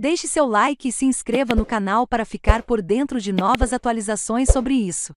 Deixe seu like e se inscreva no canal para ficar por dentro de novas atualizações sobre isso.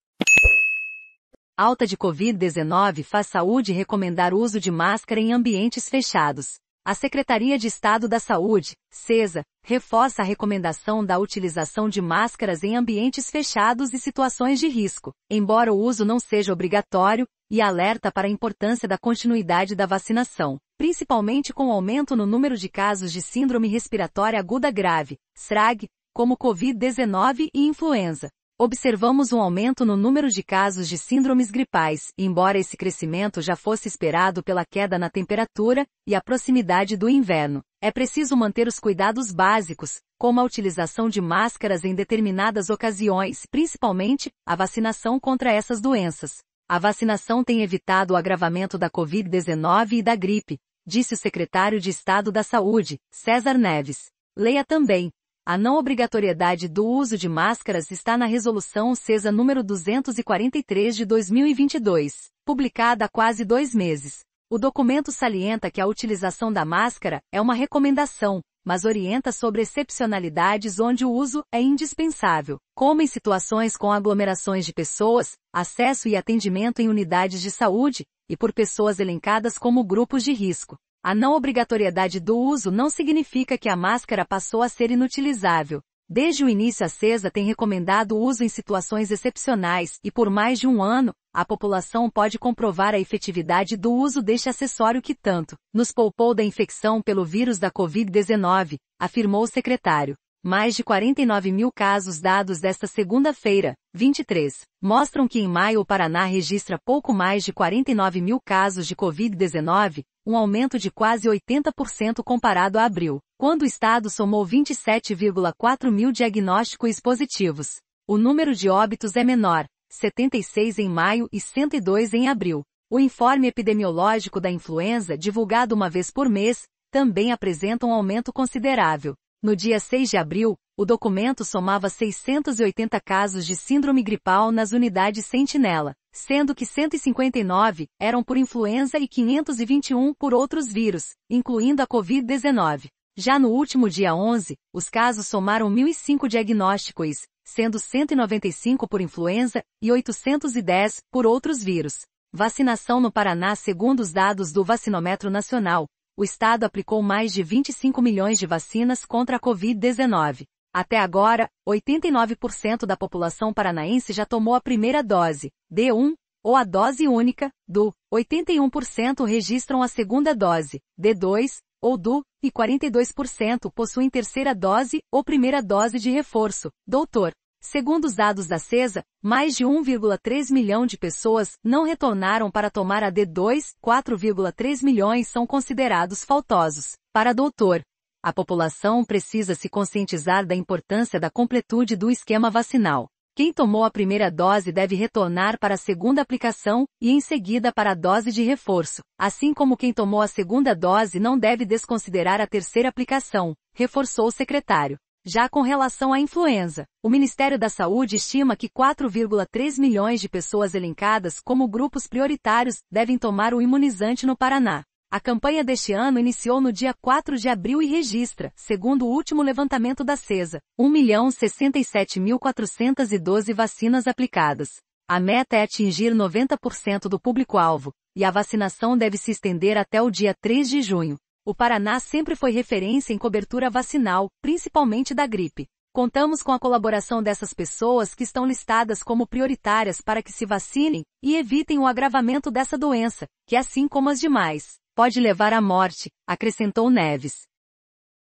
Alta de Covid-19 faz saúde recomendar uso de máscara em ambientes fechados. A Secretaria de Estado da Saúde, CESA, reforça a recomendação da utilização de máscaras em ambientes fechados e situações de risco, embora o uso não seja obrigatório, e alerta para a importância da continuidade da vacinação, principalmente com o aumento no número de casos de síndrome respiratória aguda grave, SRAG, como COVID-19 e influenza observamos um aumento no número de casos de síndromes gripais, embora esse crescimento já fosse esperado pela queda na temperatura e a proximidade do inverno. É preciso manter os cuidados básicos, como a utilização de máscaras em determinadas ocasiões, principalmente a vacinação contra essas doenças. A vacinação tem evitado o agravamento da Covid-19 e da gripe, disse o secretário de Estado da Saúde, César Neves. Leia também a não obrigatoriedade do uso de máscaras está na Resolução CESA número 243 de 2022, publicada há quase dois meses. O documento salienta que a utilização da máscara é uma recomendação, mas orienta sobre excepcionalidades onde o uso é indispensável, como em situações com aglomerações de pessoas, acesso e atendimento em unidades de saúde, e por pessoas elencadas como grupos de risco. A não obrigatoriedade do uso não significa que a máscara passou a ser inutilizável. Desde o início a CESA tem recomendado o uso em situações excepcionais e por mais de um ano, a população pode comprovar a efetividade do uso deste acessório que tanto nos poupou da infecção pelo vírus da Covid-19, afirmou o secretário. Mais de 49 mil casos dados desta segunda-feira, 23, mostram que em maio o Paraná registra pouco mais de 49 mil casos de Covid-19, um aumento de quase 80% comparado a abril, quando o estado somou 27,4 mil diagnósticos positivos. O número de óbitos é menor, 76 em maio e 102 em abril. O informe epidemiológico da influenza, divulgado uma vez por mês, também apresenta um aumento considerável. No dia 6 de abril, o documento somava 680 casos de síndrome gripal nas unidades Sentinela, sendo que 159 eram por influenza e 521 por outros vírus, incluindo a Covid-19. Já no último dia 11, os casos somaram 1.005 diagnósticos, sendo 195 por influenza e 810 por outros vírus. Vacinação no Paraná Segundo os dados do Vacinômetro Nacional, o Estado aplicou mais de 25 milhões de vacinas contra a Covid-19. Até agora, 89% da população paranaense já tomou a primeira dose, D1, ou a dose única, do, 81% registram a segunda dose, D2, ou do, e 42% possuem terceira dose ou primeira dose de reforço, doutor. Segundo os dados da CESA, mais de 1,3 milhão de pessoas não retornaram para tomar a D2, 4,3 milhões são considerados faltosos. Para doutor, a população precisa se conscientizar da importância da completude do esquema vacinal. Quem tomou a primeira dose deve retornar para a segunda aplicação e em seguida para a dose de reforço, assim como quem tomou a segunda dose não deve desconsiderar a terceira aplicação, reforçou o secretário. Já com relação à influenza, o Ministério da Saúde estima que 4,3 milhões de pessoas elencadas como grupos prioritários devem tomar o imunizante no Paraná. A campanha deste ano iniciou no dia 4 de abril e registra, segundo o último levantamento da CESA, 1.067.412 vacinas aplicadas. A meta é atingir 90% do público-alvo, e a vacinação deve se estender até o dia 3 de junho. O Paraná sempre foi referência em cobertura vacinal, principalmente da gripe. Contamos com a colaboração dessas pessoas que estão listadas como prioritárias para que se vacinem e evitem o agravamento dessa doença, que assim como as demais, pode levar à morte, acrescentou Neves.